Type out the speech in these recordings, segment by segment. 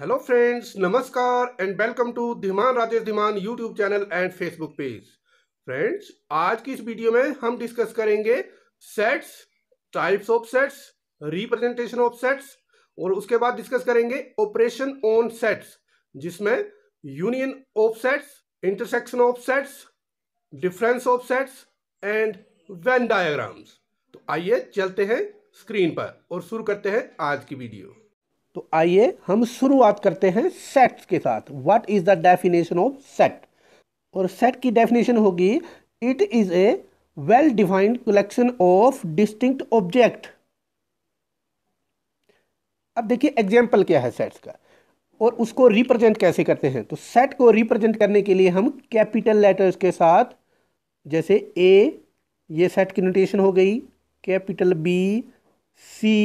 hello friends नमस्कार and welcome to Dhiman Rajesh Dhiman YouTube channel and Facebook page friends आज की इस वीडियो में हम डिस्कस करेंगे sets types of sets representation of sets और उसके बाद डिस्कस करेंगे ऑपरेशन ऑन सेट्स जिसमें union of sets intersection of sets difference of sets and Venn diagrams तो आइए चलते हैं स्क्रीन पर और शुरू करते हैं आज की वीडियो तो आइए हम शुरुआत करते हैं सेट्स के साथ what is the definition of set और सेट की डेफिनेशन होगी it is a well defined collection of distinct object अब देखिए एग्जाम्पल क्या है सेट्स का और उसको रिप्रेजेंट कैसे करते हैं तो सेट को रिप्रेजेंट करने के लिए हम कैपिटल लेटर्स के साथ जैसे ए ये सेट की नोटेशन हो गई कैपिटल बी सी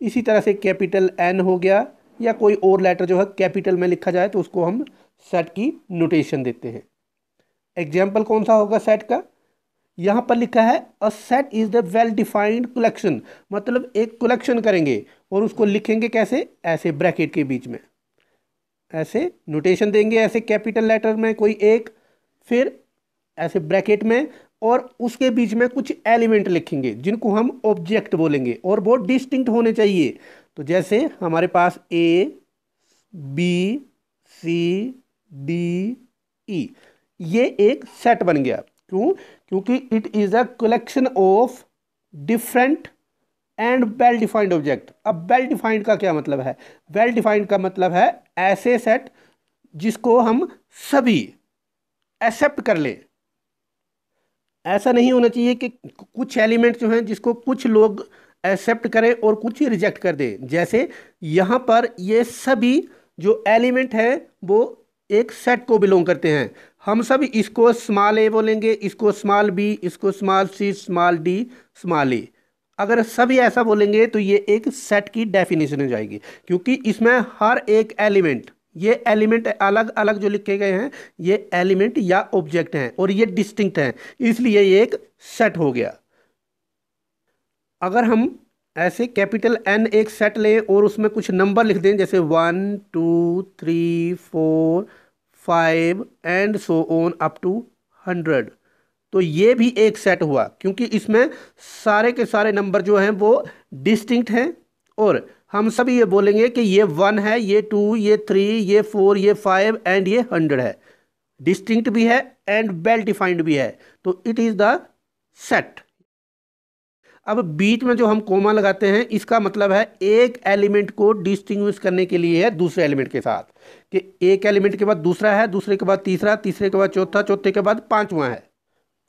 इसी तरह से कैपिटल एन हो गया या कोई और लेटर जो है कैपिटल में लिखा जाए तो उसको हम सेट की नोटेशन देते हैं एग्जाम्पल कौन सा होगा सेट का यहाँ पर लिखा है a set is the well defined collection मतलब एक कलेक्शन करेंगे और उसको लिखेंगे कैसे ऐसे ब्रैकेट के बीच में ऐसे नोटेशन देंगे ऐसे कैपिटल लेटर में कोई एक फिर ऐसे ब्रैकेट में और उसके बीच में कुछ एलिमेंट लिखेंगे जिनको हम ऑब्जेक्ट बोलेंगे और वो डिस्टिंक्ट होने चाहिए तो जैसे हमारे पास ए बी सी डी ई ये एक सेट बन गया क्यों क्योंकि it is a collection of different and well defined object अब वेल डिफाइंड का क्या मतलब है वेल डिफाइंड का मतलब है ऐसे सेट जिसको हम सभी एक्सेप्ट कर लें ऐसा नहीं होना चाहिए कि कुछ एलिमेंट जो हैं जिसको कुछ लोग एक्सेप्ट करें और कुछ ही रिजेक्ट कर दें जैसे यहाँ पर ये सभी जो एलिमेंट हैं वो एक सेट को बिलोंग करते हैं हम सब इसको स्मॉल ए बोलेंगे इसको स्मॉल बी इसको small c small d small a अगर सभी ऐसा बोलेंगे तो ये एक सेट की डेफिनेशन हो जाएगी क्योंकि इसमें हर एक एलिमेंट ये एलिमेंट अलग अलग जो लिखे गए हैं ये एलिमेंट या ऑब्जेक्ट हैं और ये डिस्टिंक्ट हैं इसलिए ये एक सेट हो गया अगर हम ऐसे कैपिटल एन एक सेट लें और उसमें कुछ नंबर लिख दें जैसे one two three four five and so on up to hundred तो ये भी एक सेट हुआ क्योंकि इसमें सारे के सारे नंबर जो हैं वो डिस्टिंक्ट हैं और हम सभी ये बोलेंगे कि ये वन है ये टू ये थ्री ये फोर ये फाइव एंड ये हंड्रेड है डिस्टिंक्ट भी है एंड वेल डिफाइंड भी है तो इट इज़ द सेट अब बीच में जो हम कोमा लगाते हैं इसका मतलब है एक एलिमेंट को डिस्टिंग्विश करने के लिए है दूसरे एलिमेंट के साथ कि एक एलिमेंट के बाद दूसरा है दूसरे के बाद तीसरा तीसरे के बाद चौथा चौथे के बाद पांचवा है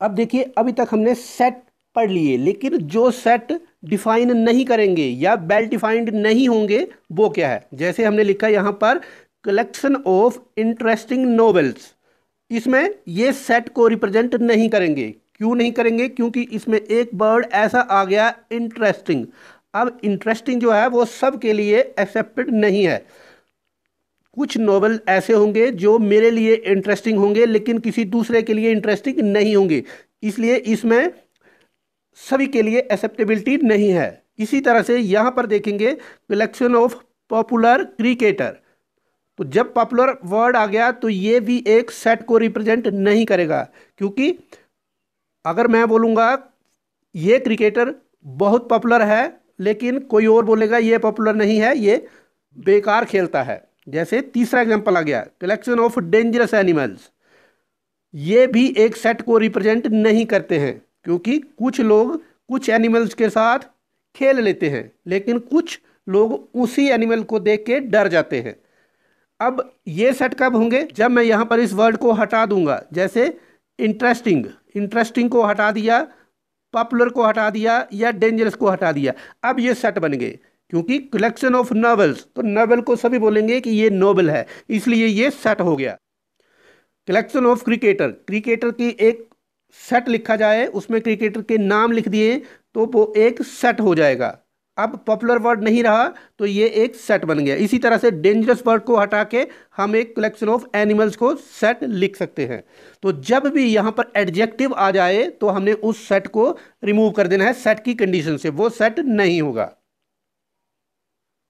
अब देखिए अभी तक हमने सेट पढ़ लिए लेकिन जो सेट डिफाइन नहीं करेंगे या वेल डिफाइंड नहीं होंगे वो क्या है जैसे हमने लिखा यहाँ पर कलेक्शन ऑफ इंटरेस्टिंग नॉवेल्स इसमें ये सेट को रिप्रेजेंट नहीं करेंगे क्यों नहीं करेंगे क्योंकि इसमें एक वर्ड ऐसा आ गया इंटरेस्टिंग अब इंटरेस्टिंग जो है वो सब के लिए एक्सेप्टेड नहीं है कुछ नॉवल ऐसे होंगे जो मेरे लिए इंटरेस्टिंग होंगे लेकिन किसी दूसरे के लिए इंटरेस्टिंग नहीं होंगे इसलिए इसमें सभी के लिए एक्सेप्टेबिलिटी नहीं है इसी तरह से यहाँ पर देखेंगे कलेक्शन ऑफ पॉपुलर क्रिकेटर तो जब पॉपुलर वर्ड आ गया तो ये भी एक सेट को रिप्रेजेंट नहीं करेगा क्योंकि अगर मैं बोलूँगा ये क्रिकेटर बहुत पॉपुलर है लेकिन कोई और बोलेगा ये पॉपुलर नहीं है ये बेकार खेलता है जैसे तीसरा एग्जाम्पल आ गया कलेक्शन ऑफ डेंजरस एनिमल्स ये भी एक सेट को रिप्रेजेंट नहीं करते हैं क्योंकि कुछ लोग कुछ एनिमल्स के साथ खेल लेते हैं लेकिन कुछ लोग उसी एनिमल को देख के डर जाते हैं अब ये सेट कब होंगे जब मैं यहाँ पर इस वर्ड को हटा दूंगा जैसे इंटरेस्टिंग इंटरेस्टिंग को हटा दिया पॉपुलर को हटा दिया या डेंजरस को हटा दिया अब ये सेट बन गए क्योंकि कलेक्शन ऑफ नावल्स तो नावल को सभी बोलेंगे कि ये नोबल है इसलिए ये सेट हो गया कलेक्शन ऑफ क्रिकेटर क्रिकेटर की एक सेट लिखा जाए उसमें क्रिकेटर के नाम लिख दिए तो वो एक सेट हो जाएगा अब पॉपुलर वर्ड नहीं रहा तो ये एक सेट बन गया इसी तरह से डेंजरस वर्ड को हटा के हम एक कलेक्शन ऑफ एनिमल्स को सेट लिख सकते हैं तो जब भी यहाँ पर एडजेक्टिव आ जाए तो हमने उस सेट को रिमूव कर देना है सेट की कंडीशन से वो सेट नहीं होगा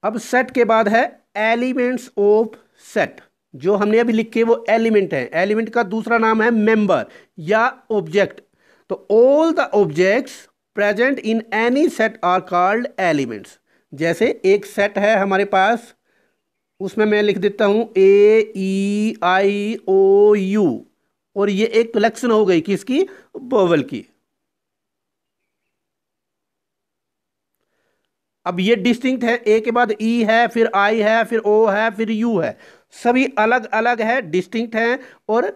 अब सेट के बाद है एलिमेंट्स ऑफ सेट जो हमने अभी लिखे वो एलिमेंट है एलिमेंट का दूसरा नाम है मेंबर या ऑब्जेक्ट तो all the objects present in any set are called elements जैसे एक सेट है हमारे पास उसमें मैं लिख देता हूँ ए ई आई ओ यू और ये एक कलेक्शन हो गई किसकी बोवल की अब ये डिस्टिंक्ट है ए के बाद ई e है फिर आई है फिर ओ है फिर यू है सभी अलग अलग है डिस्टिंक्ट हैं और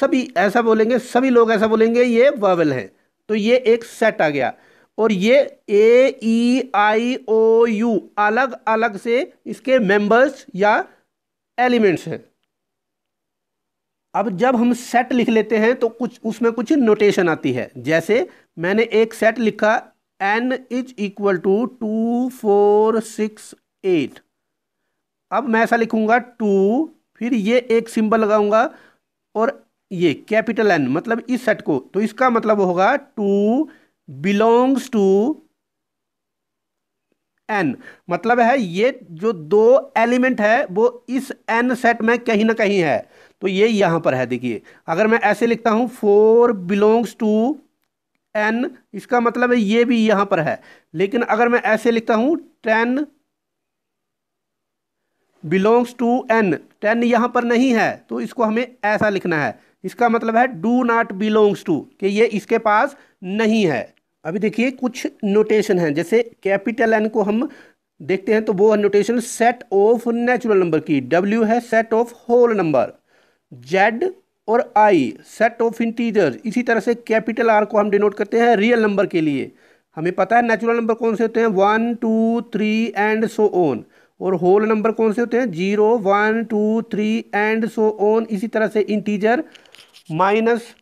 सभी ऐसा बोलेंगे सभी लोग ऐसा बोलेंगे ये वर्वल हैं तो ये एक सेट आ गया और ये ए ई आई ओ यू अलग अलग से इसके मेंबर्स या एलिमेंट्स हैं अब जब हम सेट लिख लेते हैं तो कुछ उसमें कुछ नोटेशन आती है जैसे मैंने एक सेट लिखा N is equal to two four six eight अब मैं ऐसा लिखूंगा टू फिर ये एक सिंबल लगाऊंगा और ये कैपिटल एन मतलब इस सेट को तो इसका मतलब होगा टू बिलोंग्स टू एन मतलब है ये जो दो एलिमेंट है वो इस एन सेट में कहीं ना कहीं है तो ये यहां पर है देखिए अगर मैं ऐसे लिखता हूं फोर बिलोंग्स टू एन इसका मतलब है ये भी यहां पर है लेकिन अगर मैं ऐसे लिखता हूं ten belongs to N ten यहाँ पर नहीं है तो इसको हमें ऐसा लिखना है इसका मतलब है डू नॉट बिलोंग्स टू कि ये इसके पास नहीं है अभी देखिए कुछ नोटेशन हैं जैसे कैपिटल एन को हम देखते हैं तो वो है notation set of natural number की डब्ल्यू है set of whole number Z और आई सेट ऑफ इंटीजर इसी तरह से कैपिटल आर को हम डिनोट करते हैं रियल नंबर के लिए हमें पता है नेचुरल नंबर कौन से होते हैं one two three and so on और होल नंबर कौन से होते हैं zero one two three and so on इसी तरह से integer minus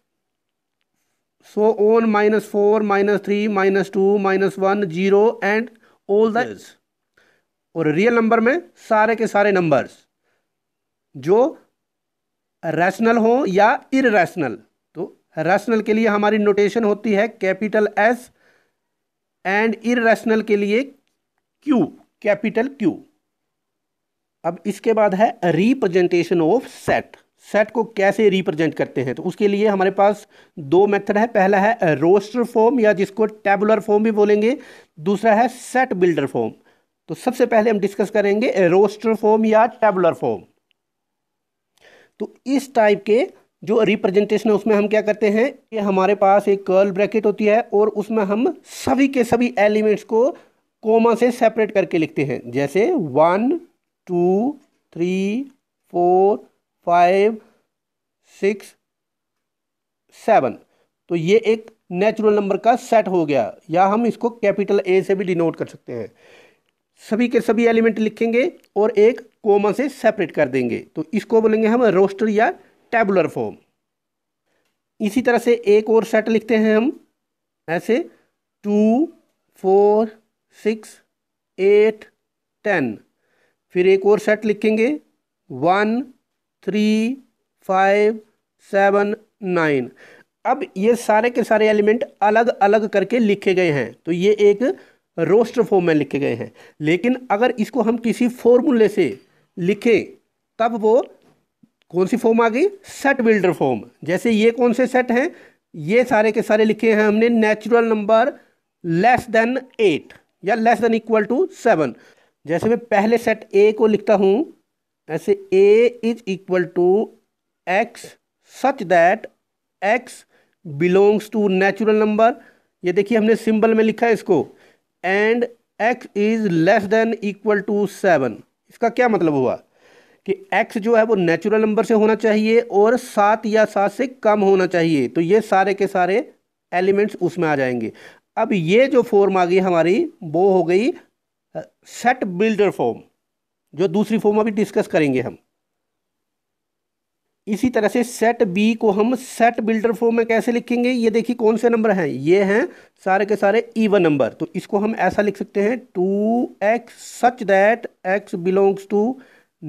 so on minus four minus three minus two minus one zero and all the और real number में सारे के सारे नंबर्स जो रैशनल हो या इरेशनल तो रैशनल के लिए हमारी नोटेशन होती है कैपिटल एस एंड इरेशनल के लिए क्यू कैपिटल क्यू अब इसके बाद है रिप्रेजेंटेशन ऑफ सेट सेट को कैसे रिप्रेजेंट करते हैं तो उसके लिए हमारे पास दो मेथड है पहला है रोस्टर फॉर्म या जिसको टेबुलर फॉर्म भी बोलेंगे दूसरा है सेट बिल्डर फॉर्म तो सबसे पहले हम डिस्कस करेंगे रोस्टर फॉर्म या टेबुलर फॉर्म तो इस टाइप के जो रिप्रेजेंटेशन है उसमें हम क्या करते हैं कि हमारे पास एक कर्ल ब्रैकेट होती है और उसमें हम सभी के सभी एलिमेंट्स को कोमा से सेपरेट करके लिखते हैं जैसे one two three four five six seven तो ये एक नेचुरल नंबर का सेट हो गया या हम इसको कैपिटल ए से भी डिनोट कर सकते हैं सभी के सभी एलिमेंट लिखेंगे और एक कोमा से सेपरेट कर देंगे तो इसको बोलेंगे हम रोस्टर या टेबुलर फॉर्म इसी तरह से एक और सेट लिखते हैं हम ऐसे two four six eight ten फिर एक और सेट लिखेंगे one three five seven nine अब ये सारे के सारे एलिमेंट अलग अलग करके लिखे गए हैं तो ये एक रोस्टर फॉर्म में लिखे गए हैं लेकिन अगर इसको हम किसी फॉर्मूले से लिखें तब वो कौन सी फॉर्म आ गई सेट बिल्डर फॉर्म जैसे ये कौन से सेट हैं ये सारे के सारे लिखे हैं हमने natural number less than eight या less than equal to seven जैसे मैं पहले सेट ए को लिखता हूँ ऐसे A is equal to x such that x belongs to natural number ये देखिए हमने सिंबल में लिखा है इसको and x is less than equal to seven इसका क्या मतलब हुआ कि एक्स जो है वो नेचुरल नंबर से होना चाहिए और सात या सात से कम होना चाहिए तो ये सारे के सारे एलिमेंट्स उसमें आ जाएंगे अब ये जो फॉर्म आ गई हमारी वो हो गई सेट बिल्डर फॉर्म जो दूसरी फॉर्म अभी डिस्कस करेंगे हम इसी तरह से सेट बी को हम सेट बिल्डर फॉर्म में कैसे लिखेंगे ये देखिए कौन से नंबर हैं ये हैं सारे के सारे ईवन नंबर तो इसको हम ऐसा लिख सकते हैं to x such that x belongs to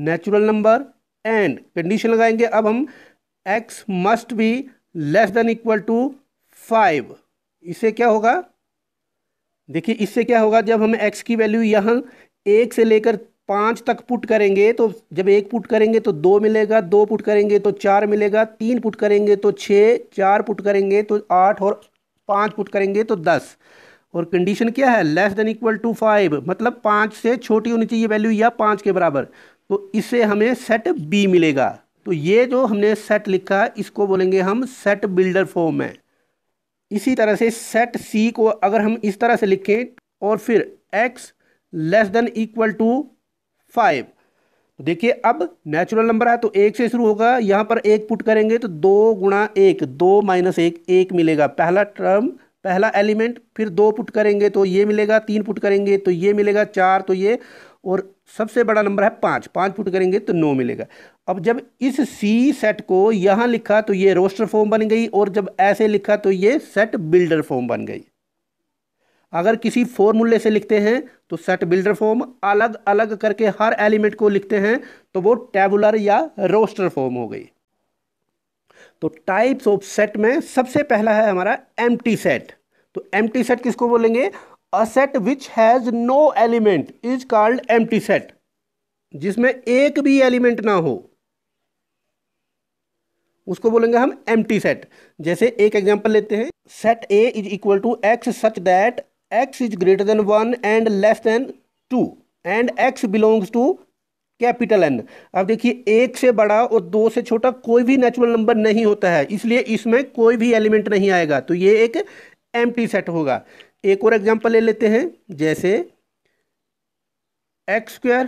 natural number and condition लगाएंगे अब हम x must be less than equal to five इसे क्या होगा देखिए इससे क्या होगा जब हम एक्स की वैल्यू यहाँ एक से लेकर पाँच तक पुट करेंगे तो जब एक पुट करेंगे तो दो मिलेगा दो पुट करेंगे तो चार मिलेगा तीन पुट करेंगे तो छः चार पुट करेंगे तो आठ और पाँच पुट करेंगे तो दस और कंडीशन क्या है less than equal to five मतलब पाँच से छोटी होनी चाहिए वैल्यू या पाँच के बराबर तो इससे हमें सेट बी मिलेगा तो ये जो हमने सेट लिखा इसको बोलेंगे हम सेट बिल्डर फॉर्म में इसी तरह से सेट सी को अगर हम इस तरह से लिखें और फिर x less than equal to five तो देखिए अब नेचुरल नंबर है तो एक से शुरू होगा यहाँ पर एक पुट करेंगे तो दो गुणा एक दो माइनस एक एक मिलेगा पहला टर्म पहला एलिमेंट फिर दो पुट करेंगे तो ये मिलेगा तीन पुट करेंगे तो ये मिलेगा चार तो ये और सबसे बड़ा नंबर है पाँच पाँच पुट करेंगे तो नौ मिलेगा अब जब इस सी सेट को यहाँ लिखा तो ये रोस्टर फॉर्म बन गई और जब ऐसे लिखा तो ये सेट बिल्डर फॉर्म बन गई अगर किसी फॉर्मूले से लिखते हैं तो सेट बिल्डर फॉर्म अलग अलग करके हर एलिमेंट को लिखते हैं तो वो टेबुलर या रोस्टर फॉर्म हो गई तो टाइप्स ऑफ सेट में सबसे पहला है हमारा एम सेट तो एम सेट किसको बोलेंगे a set which has no element is called एम सेट जिसमें एक भी एलिमेंट ना हो उसको बोलेंगे हम एम सेट जैसे एक एग्जाम्पल लेते हैं set A is equal to x such that x is greater than one and less than two and x belongs to capital N अब देखिए एक से बड़ा और दो से छोटा कोई भी नेचुरल नंबर नहीं होता है इसलिए इसमें कोई भी एलिमेंट नहीं आएगा तो ये एक एम सेट होगा एक और एग्जाम्पल ले लेते हैं जैसे x square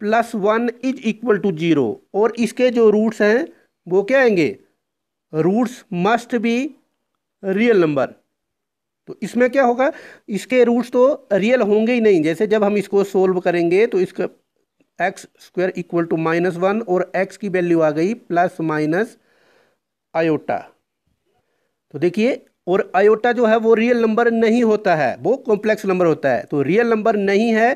plus one is equal to zero और इसके जो रूट्स हैं वो क्या आएंगे roots must be real number तो इसमें क्या होगा इसके रूट्स तो रियल होंगे ही नहीं जैसे जब हम इसको सोल्व करेंगे तो इसका x square equal to minus one और एक्स की वैल्यू आ गई प्लस माइनस आयोटा तो देखिए और आयोटा जो है वो रियल नंबर नहीं होता है वो कॉम्प्लेक्स नंबर होता है तो रियल नंबर नहीं है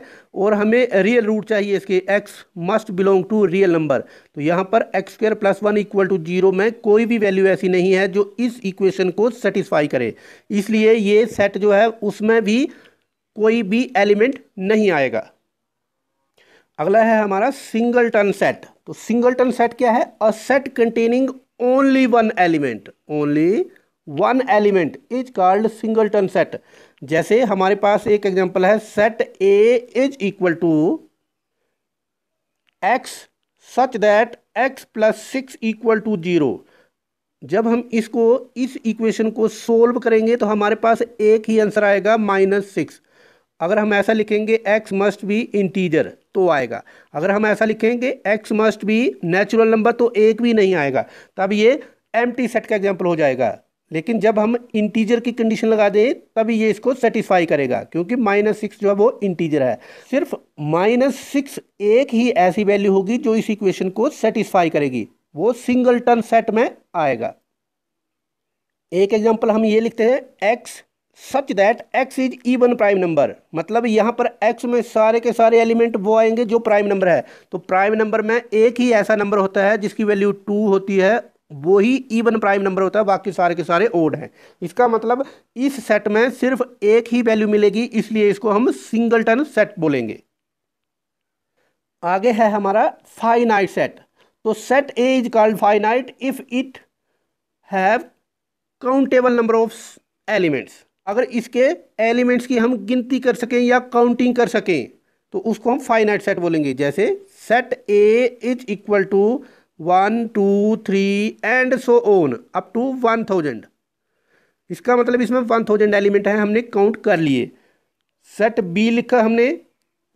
और हमें रियल रूट चाहिए इसके x must belong to real number तो यहाँ पर x square plus one equal to zero में कोई भी वैल्यू ऐसी नहीं है जो इस इक्वेशन को सेटिस्फाई करे इसलिए ये सेट जो है उसमें भी कोई भी एलिमेंट नहीं आएगा अगला है हमारा सिंगल टन सेट तो सिंगल टन सेट क्या है a set containing only one element only one element is called singleton set जैसे हमारे पास एक एग्जांपल है set A is equal to x such that x plus six equal to zero जब हम इसको इस इक्वेशन को सोल्व करेंगे तो हमारे पास एक ही आंसर आएगा माइनस सिक्स अगर हम ऐसा लिखेंगे x मस्ट बी इंटीजर तो आएगा अगर हम ऐसा लिखेंगे x must be natural number तो एक भी नहीं आएगा तब ये एम सेट का एग्जाम्पल हो जाएगा लेकिन जब हम इंटीजर की कंडीशन लगा दें तभी ये इसको सेटिस्फाई करेगा क्योंकि माइनस सिक्स जो है वो इंटीजर है सिर्फ माइनस सिक्स एक ही ऐसी वैल्यू होगी जो इस इक्वेशन को सेटिस्फाई करेगी वो सिंगल टर्न सेट में आएगा एक एग्जांपल हम ये लिखते हैं x such that x is even prime number मतलब यहाँ पर एक्स में सारे के सारे एलिमेंट वो आएंगे जो प्राइम नंबर है तो प्राइम नंबर में एक ही ऐसा नंबर होता है जिसकी वैल्यू टू होती है वो ही ईवन प्राइम नंबर होता है बाकी सारे के सारे ओड हैं इसका मतलब इस सेट में सिर्फ एक ही वैल्यू मिलेगी इसलिए इसको हम सिंगलटन सेट बोलेंगे आगे है हमारा फाइनाइट सेट तो set A is called finite if it have countable number of elements अगर इसके एलिमेंट्स की हम गिनती कर सकें या काउंटिंग कर सकें तो उसको हम फाइनाइट सेट बोलेंगे जैसे set A is equal to one two three and so on up to one thousand इसका मतलब इसमें वन थाउजेंड एलिमेंट है हमने काउंट कर लिए सेट बी लिखा हमने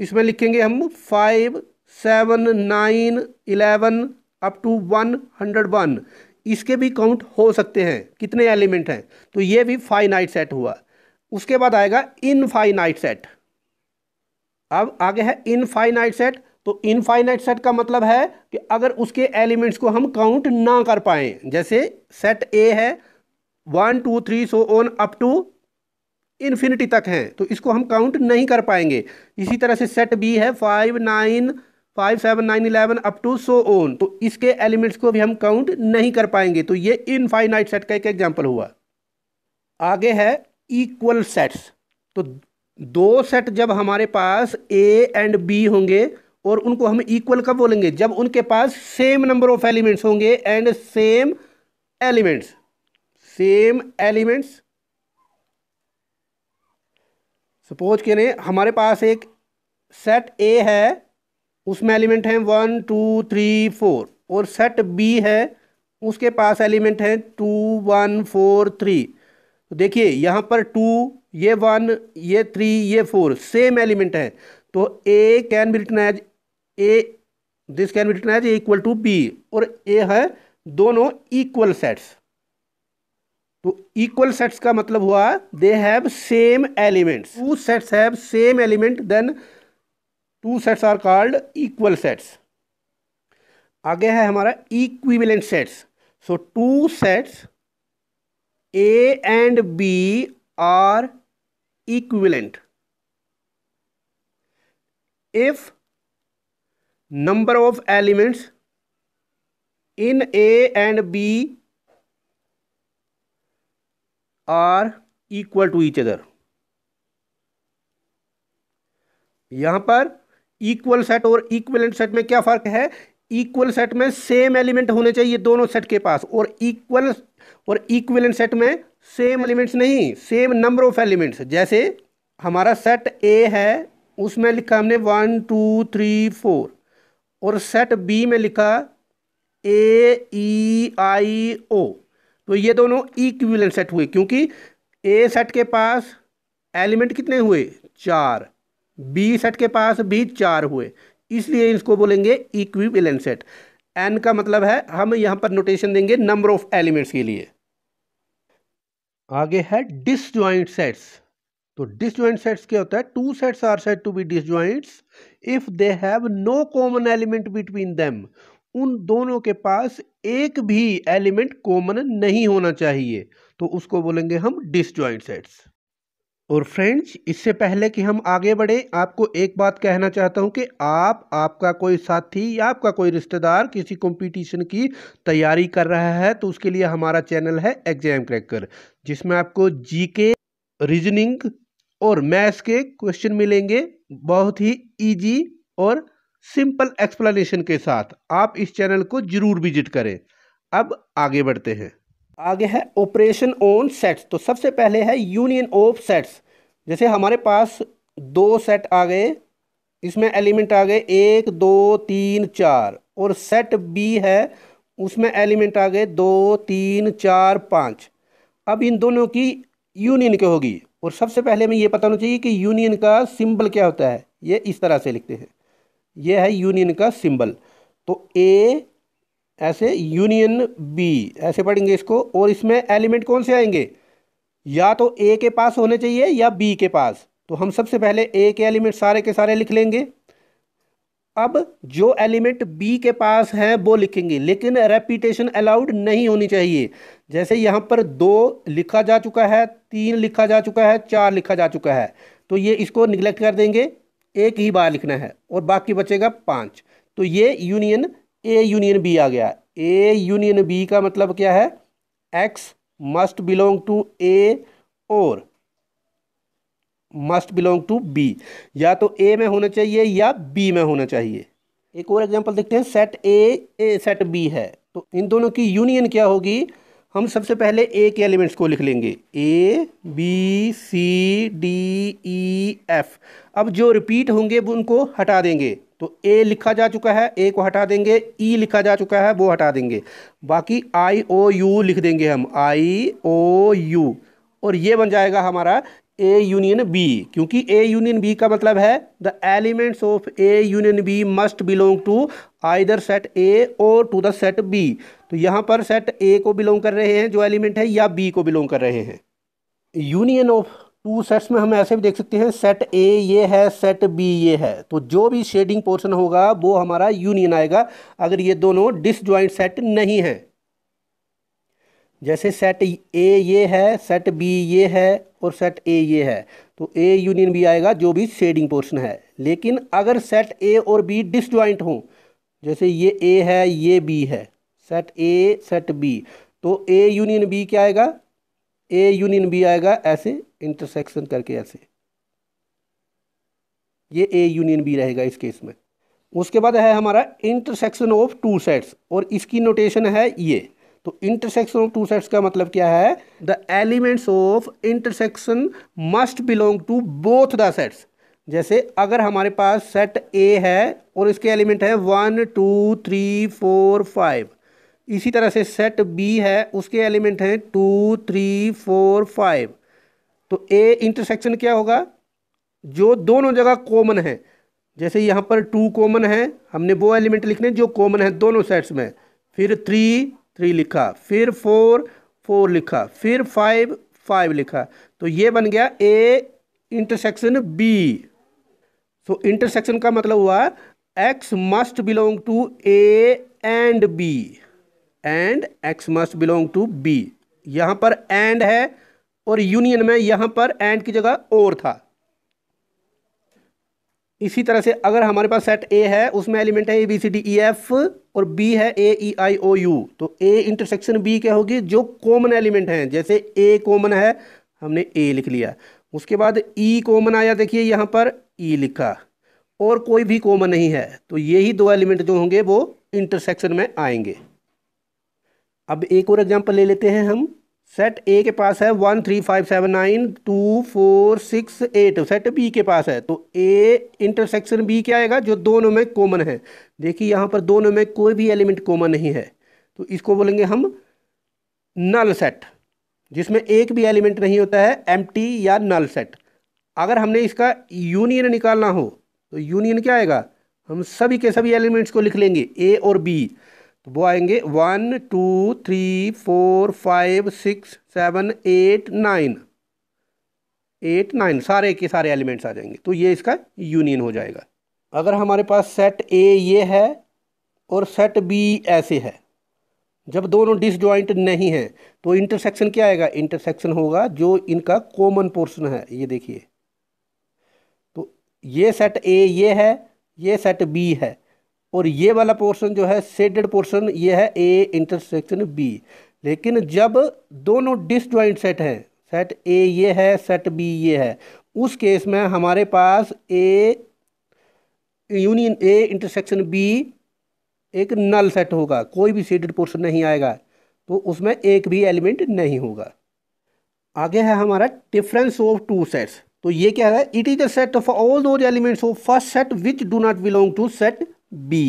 इसमें लिखेंगे हम five seven nine eleven up to one hundred one इसके भी काउंट हो सकते हैं कितने एलिमेंट हैं तो ये भी फाइनाइट सेट हुआ उसके बाद आएगा इनफाइनाइट सेट अब आगे है इनफाइनाइट सेट तो इनफाइनाइट सेट का मतलब है कि अगर उसके एलिमेंट्स को हम काउंट ना कर पाए जैसे सेट ए है one two three so on up to infinity तक हैं तो इसको हम काउंट नहीं कर पाएंगे इसी तरह से सेट बी है five nine five seven nine eleven up to so on तो इसके एलिमेंट्स को भी हम काउंट नहीं कर पाएंगे तो ये इनफाइनाइट सेट का एक एग्जाम्पल हुआ आगे है इक्वल सेट्स तो दो सेट जब हमारे पास ए एंड बी होंगे और उनको हम इक्वल कब बोलेंगे जब उनके पास सेम नंबर ऑफ एलिमेंट्स होंगे and same elements same elements suppose करें हमारे पास एक सेट ए है उसमें एलिमेंट हैं वन टू थ्री फोर और सेट बी है उसके पास एलिमेंट हैं टू वन फोर थ्री तो देखिए यहाँ पर टू ये वन ये थ्री ये फोर सेम एलिमेंट है तो A can be written as A this can be written as equal to B और ए है दोनों इक्वल सेट्स तो इक्वल सेट्स का मतलब हुआ they have same elements two sets have same element then two sets are called equal sets आगे है हमारा equivalent sets so two sets A and B are equivalent if number of elements in A and B are equal to each other यहां पर equal set और equivalent set में क्या फर्क है इक्वल सेट में सेम एलिमेंट होने चाहिए दोनों सेट के पास और इक्वल और इक्वलेंट सेट में सेम एलिमेंट्स नहीं सेम नंबर ऑफ एलिमेंट्स जैसे हमारा सेट ए है उसमें लिखा हमने वन टू थ्री फोर और सेट बी में लिखा ए ई आई ओ तो ये दोनों इक्विवेलेंट सेट हुए क्योंकि ए सेट के पास एलिमेंट कितने हुए चार बी सेट के पास भी चार हुए इसलिए इसको बोलेंगे इक्विवेलेंट सेट एन का मतलब है हम यहाँ पर नोटेशन देंगे नंबर ऑफ एलिमेंट्स के लिए आगे है डिसजॉइंट सेट्स तो डिसजॉइंट सेट्स क्या होता है two sets are said to be disjoints if they have no common element between them उन दोनों के पास एक भी एलिमेंट कॉमन नहीं होना चाहिए तो उसको बोलेंगे हम डिसजॉइंट सेट्स और फ्रेंड्स इससे पहले कि हम आगे बढ़े आपको एक बात कहना चाहता हूं कि आप आपका कोई साथी या आपका कोई रिश्तेदार किसी कंपटीशन की तैयारी कर रहा है तो उसके लिए हमारा चैनल है एग्जाम क्रैकर जिसमें आपको जीके रीजनिंग और मैथ्स के क्वेश्चन मिलेंगे बहुत ही इजी और सिंपल एक्सप्लेनेशन के साथ आप इस चैनल को ज़रूर विजिट करें अब आगे बढ़ते हैं आगे है ऑपरेशन ऑन सेट्स तो सबसे पहले है यूनियन ऑफ सेट्स जैसे हमारे पास दो सेट आ गए इसमें एलिमेंट आ गए एक दो तीन चार और सेट बी है उसमें एलिमेंट आ गए दो तीन चार पाँच अब इन दोनों की यूनियन क्या होगी और सबसे पहले हमें ये पता होना चाहिए कि यूनियन का सिंबल क्या होता है ये इस तरह से लिखते हैं ये है यूनियन का सिंबल तो ए ऐसे यूनियन बी ऐसे पढ़ेंगे इसको और इसमें एलिमेंट कौन से आएंगे या तो ए के पास होने चाहिए या बी के पास तो हम सबसे पहले ए के एलिमेंट सारे के सारे लिख लेंगे अब जो एलिमेंट बी के पास हैं वो लिखेंगे लेकिन रेपिटेशन अलाउड नहीं होनी चाहिए जैसे यहाँ पर दो लिखा जा चुका है तीन लिखा जा चुका है चार लिखा जा चुका है तो ये इसको निगलेक्ट कर देंगे एक ही बार लिखना है और बाकी बचेगा पाँच तो ये यूनियन ए यूनियन बी आ गया ए यूनियन बी का मतलब क्या है x must belong to A और मस्ट बिलोंग टू बी या तो ए में होना चाहिए या बी में होना चाहिए एक और एग्जांपल देखते हैं set A A set B है तो इन दोनों की यूनियन क्या होगी हम सबसे पहले ए के एलिमेंट्स को लिख लेंगे A B C D E F अब जो रिपीट होंगे वो उनको हटा देंगे तो ए लिखा जा चुका है ए को हटा देंगे ई e लिखा जा चुका है वो हटा देंगे बाकी आई ओ यू लिख देंगे हम आई ओ यू और ये बन जाएगा हमारा ए यूनियन बी क्योंकि ए यूनियन बी का मतलब है the elements of A union B must belong to either set A और टू द सेट बी तो यहाँ पर सेट ए को बिलोंग कर रहे हैं जो एलिमेंट है या बी को बिलोंग कर रहे हैं यूनियन ऑफ टू सेट्स में हम ऐसे भी देख सकते हैं सेट ए ये है सेट बी ये है तो जो भी शेडिंग पोर्शन होगा वो हमारा यूनियन आएगा अगर ये दोनों डिसज्वाइंट सेट नहीं है जैसे सेट ए ये है सेट बी ये है और सेट ए ये है तो ए यूनियन बी आएगा जो भी शेडिंग पोर्शन है लेकिन अगर सेट ए और बी डिसज्वाइंट हों जैसे ये ए है ये बी है सेट ए सेट बी तो ए यूनियन बी क्या आएगा ए यूनियन बी आएगा ऐसे इंटरसेक्शन करके ऐसे ये ए यूनियन बी रहेगा इस केस में उसके बाद है हमारा इंटरसेक्शन ऑफ टू सेट्स और इसकी नोटेशन है ये तो इंटरसेक्शन ऑफ टू सेट्स का मतलब क्या है the elements of intersection must belong to both the sets जैसे अगर हमारे पास सेट ए है और इसके एलिमेंट है one two three four five इसी तरह से सेट बी है उसके एलिमेंट हैं टू थ्री फोर फाइव तो ए इंटरसेक्शन क्या होगा जो दोनों जगह कॉमन है जैसे यहाँ पर टू कॉमन है हमने वो एलिमेंट लिखने जो कॉमन है दोनों सेट्स में फिर थ्री थ्री लिखा फिर फोर फोर लिखा फिर फाइव फाइव लिखा तो ये बन गया A intersection B so intersection का मतलब हुआ x must belong to A and B and x must belong to B यहां पर एंड है और यूनियन में यहां पर एंड की जगह और था इसी तरह से अगर हमारे पास सेट ए है उसमें एलिमेंट है A B C D E F और बी है A E I O you तो ए इंटरसेक्शन बी क्या होगी जो कॉमन एलिमेंट हैं जैसे ए कॉमन है हमने ए लिख लिया उसके बाद ई e कॉमन आया देखिए यहाँ पर ई e लिखा और कोई भी कॉमन नहीं है तो यही दो एलिमेंट जो होंगे वो इंटरसेक्शन में आएंगे अब एक और एग्जाम्पल ले लेते हैं हम सेट ए के पास है one three five seven nine two four six eight set B के पास है तो ए इंटरसेक्शन बी क्या आएगा जो दोनों में कॉमन है देखिए यहाँ पर दोनों में कोई भी एलिमेंट कॉमन नहीं है तो इसको बोलेंगे हम नल सेट जिसमें एक भी एलिमेंट नहीं होता है एम या नल सेट अगर हमने इसका यूनियन निकालना हो तो यूनियन क्या आएगा हम सभी के सभी एलिमेंट्स को लिख लेंगे ए और बी वो आएंगे one two three four five six seven eight nine eight nine सारे के सारे एलिमेंट्स आ जाएंगे तो ये इसका यूनियन हो जाएगा अगर हमारे पास सेट ए ये है और सेट बी ऐसे है जब दोनों डिसजॉइंट नहीं हैं तो इंटरसेक्शन क्या आएगा इंटरसेक्शन होगा जो इनका कॉमन पोर्शन है ये देखिए तो ये सेट ए ये है ये सेट बी है और ये वाला पोर्शन जो है सेडेड पोर्शन ये है ए इंटरसेक्शन बी लेकिन जब दोनों डिसज्वाइंट सेट हैं सेट ए ये है सेट बी ये है उस केस में हमारे पास A union A intersection B एक नल सेट होगा कोई भी सीडेड पोर्शन नहीं आएगा तो उसमें एक भी एलिमेंट नहीं होगा आगे है हमारा डिफरेंस ऑफ टू सेट्स तो ये क्या है it is the set of all those elements of first set which do not belong to set B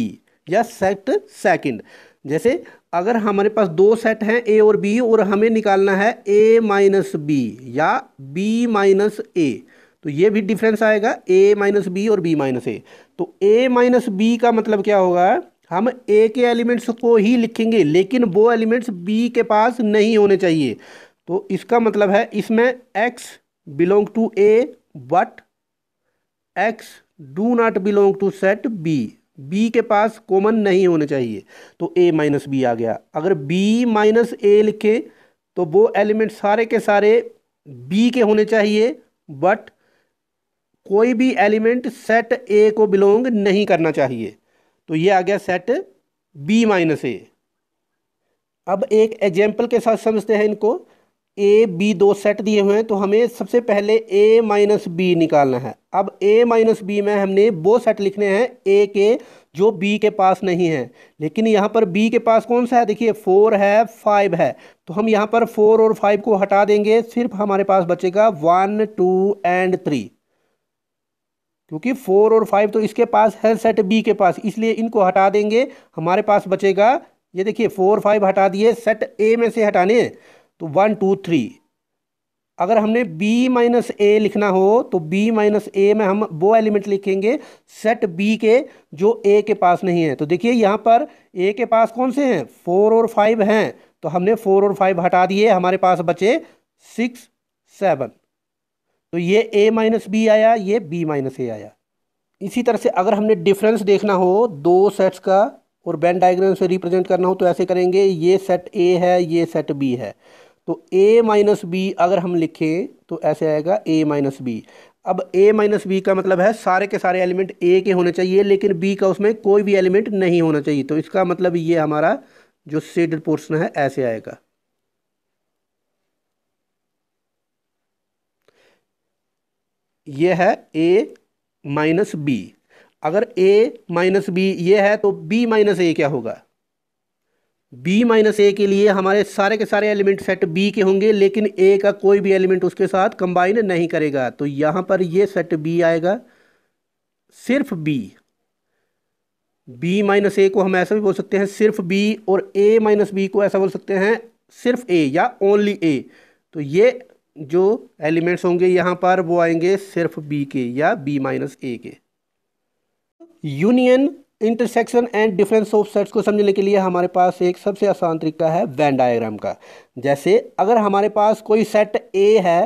या सेट सेकंड जैसे अगर हमारे पास दो सेट हैं ए और बी और हमें निकालना है ए माइनस बी या बी माइनस ए तो ये भी डिफरेंस आएगा ए माइनस बी और बी माइनस ए तो ए माइनस बी का मतलब क्या होगा हम ए के एलिमेंट्स को ही लिखेंगे लेकिन वो एलिमेंट्स बी के पास नहीं होने चाहिए तो इसका मतलब है इसमें x belong to A but x do not belong to set B B के पास कॉमन नहीं होने चाहिए तो ए माइनस बी आ गया अगर बी माइनस ए लिखे तो वो एलिमेंट सारे के सारे बी के होने चाहिए बट कोई भी एलिमेंट सेट ए को बिलोंग नहीं करना चाहिए तो ये आ गया सेट बी माइनस ए अब एक एग्जाम्पल के साथ समझते हैं इनको ए बी दो सेट दिए हुए हैं तो हमें सबसे पहले ए माइनस बी निकालना है अब ए माइनस बी में हमने वो सेट लिखने हैं ए के जो बी के पास नहीं है लेकिन यहाँ पर बी के पास कौन सा है देखिए फोर है फाइव है तो हम यहाँ पर फोर और फाइव को हटा देंगे सिर्फ हमारे पास बचेगा वन टू एंड थ्री क्योंकि फोर और फाइव तो इसके पास है सेट बी के पास इसलिए इनको हटा देंगे हमारे पास बचेगा ये देखिए फोर फाइव हटा दिए सेट ए में से हटाने तो वन टू थ्री अगर हमने b माइनस ए लिखना हो तो b माइनस ए में हम वो एलिमेंट लिखेंगे सेट b के जो a के पास नहीं है तो देखिए यहाँ पर a के पास कौन से हैं फोर और फाइव हैं तो हमने फोर और फाइव हटा दिए हमारे पास बचे सिक्स सेवन तो ये a माइनस बी आया ये b माइनस ए आया इसी तरह से अगर हमने डिफरेंस देखना हो दो सेट्स का और बैन डायग्राम से रिप्रेजेंट करना हो तो ऐसे करेंगे ये सेट ए है ये सेट बी है तो a माइनस बी अगर हम लिखें तो ऐसे आएगा a माइनस बी अब a माइनस बी का मतलब है सारे के सारे एलिमेंट a के होने चाहिए लेकिन b का उसमें कोई भी एलिमेंट नहीं होना चाहिए तो इसका मतलब ये हमारा जो सेड पोर्शन है ऐसे आएगा यह है a माइनस बी अगर a माइनस बी ये है तो b माइनस ए क्या होगा बी माइनस ए के लिए हमारे सारे के सारे एलिमेंट सेट बी के होंगे लेकिन ए का कोई भी एलिमेंट उसके साथ कंबाइन नहीं करेगा तो यहाँ पर ये सेट बी आएगा सिर्फ बी बी माइनस ए को हम ऐसा भी बोल सकते हैं सिर्फ बी और ए माइनस बी को ऐसा बोल सकते हैं सिर्फ ए या ओनली ए तो ये जो एलिमेंट्स होंगे यहाँ पर वो आएंगे सिर्फ बी के या बी माइनस ए के union intersection and difference of sets को समझने के लिए हमारे पास एक सबसे आसान तरीका है वैन डायग्राम का जैसे अगर हमारे पास कोई सेट ए है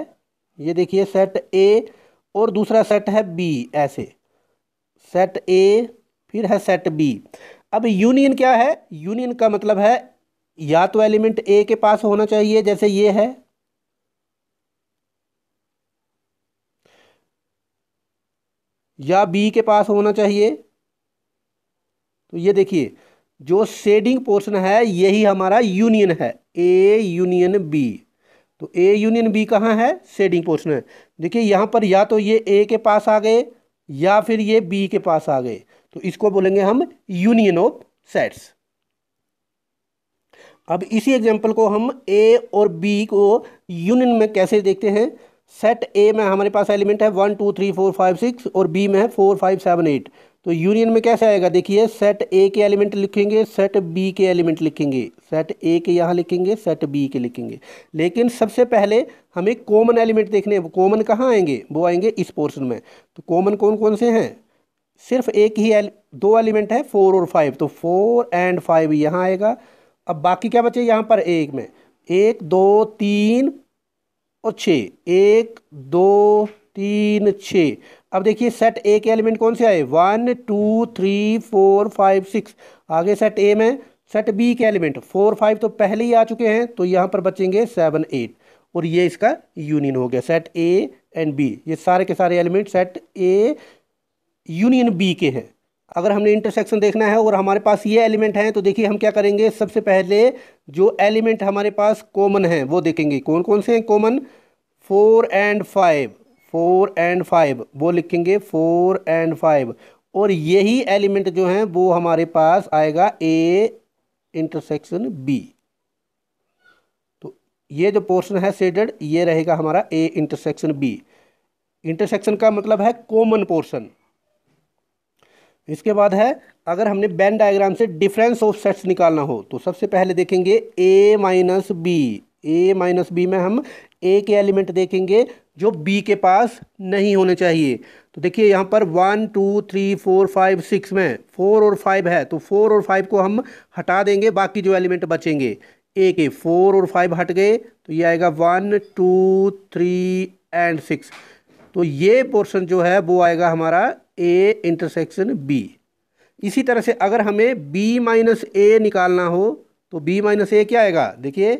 ये देखिए सेट ए और दूसरा सेट है बी ऐसे सेट ए फिर है सेट बी अब यूनियन क्या है यूनियन का मतलब है या तो एलिमेंट ए के पास होना चाहिए जैसे ये है या बी के पास होना चाहिए तो ये देखिए जो शेडिंग पोर्शन है यही हमारा यूनियन है ए यूनियन बी तो ए यूनियन बी कहाँ है शेडिंग पोर्शन है देखिए यहाँ पर या तो ये ए के पास आ गए या फिर ये बी के पास आ गए तो इसको बोलेंगे हम यूनियन ऑफ सेट्स अब इसी एग्जाम्पल को हम ए और बी को यूनियन में कैसे देखते हैं सेट ए में हमारे पास एलिमेंट है one two three four five six और बी में है फोर फाइव सेवन एट तो यूनियन में कैसे आएगा देखिए सेट ए के एलिमेंट लिखेंगे सेट बी के एलिमेंट लिखेंगे सेट ए के यहाँ लिखेंगे सेट बी के लिखेंगे लेकिन सबसे पहले हमें कॉमन एलिमेंट देखने कॉमन कहाँ आएंगे वो आएंगे इस पोर्शन में तो कॉमन कौन कौन से हैं सिर्फ एक ही एल, दो एलिमेंट है फोर और फाइव तो फोर एंड फाइव यहाँ आएगा अब बाकी क्या बचे यहाँ पर एक में एक दो तीन और छः एक दो तीन छः अब देखिए सेट ए के एलिमेंट कौन से आए one two three four five six आगे सेट ए में सेट बी के एलिमेंट फोर फाइव तो पहले ही आ चुके हैं तो यहाँ पर बचेंगे सेवन एट और ये इसका यूनियन हो गया सेट ए एंड बी ये सारे के सारे element set A union B के हैं अगर हमने इंटरसेक्शन देखना है और हमारे पास ये एलिमेंट हैं तो देखिए हम क्या करेंगे सबसे पहले जो एलिमेंट हमारे पास कॉमन हैं वो देखेंगे कौन कौन से हैं common four and five four and five वो लिखेंगे फोर एंड फाइव और यही एलिमेंट जो हैं वो हमारे पास आएगा ए इंटरसेक्शन बी तो ये जो पोर्शन है सेडेड ये रहेगा हमारा ए इंटरसेक्शन बी इंटरसेक्शन का मतलब है कॉमन पोर्शन इसके बाद है अगर हमने बैन डायग्राम से डिफरेंस ऑफ सेट्स निकालना हो तो सबसे पहले देखेंगे A minus B A minus B में हम ए के एलिमेंट देखेंगे जो बी के पास नहीं होने चाहिए तो देखिए यहाँ पर one two three four five six में फोर और फाइव है तो फोर और फाइव को हम हटा देंगे बाकी जो एलिमेंट बचेंगे ए के फोर और फाइव हट गए तो ये आएगा one two three and six तो ये पोर्शन जो है वो आएगा हमारा ए इंटरसेक्शन बी इसी तरह से अगर हमें बी माइनस ए निकालना हो तो बी माइनस ए क्या आएगा देखिए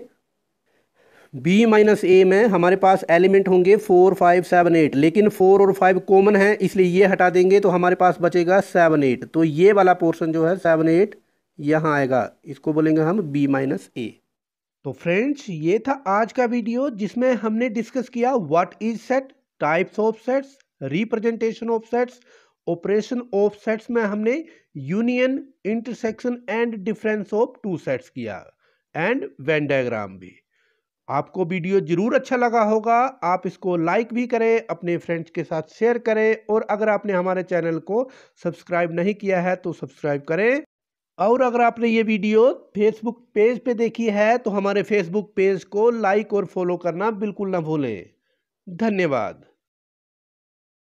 बी माइनस ए में हमारे पास एलिमेंट होंगे फोर फाइव सेवन एट लेकिन फोर और फाइव कॉमन है इसलिए ये हटा देंगे तो हमारे पास बचेगा सेवन एट तो ये वाला पोर्शन जो है सेवन एट यहाँ आएगा इसको बोलेंगे हम बी माइनस ए तो फ्रेंड्स ये था आज का वीडियो जिसमें हमने डिस्कस किया what is set types of sets representation of sets operation of sets में हमने union intersection and difference of two sets किया एंड वेन डायग्राम भी आपको वीडियो ज़रूर अच्छा लगा होगा आप इसको लाइक भी करें अपने फ्रेंड्स के साथ शेयर करें और अगर आपने हमारे चैनल को सब्सक्राइब नहीं किया है तो सब्सक्राइब करें और अगर आपने ये वीडियो फेसबुक पेज पे देखी है तो हमारे फेसबुक पेज को लाइक और फॉलो करना बिल्कुल ना भूलें धन्यवाद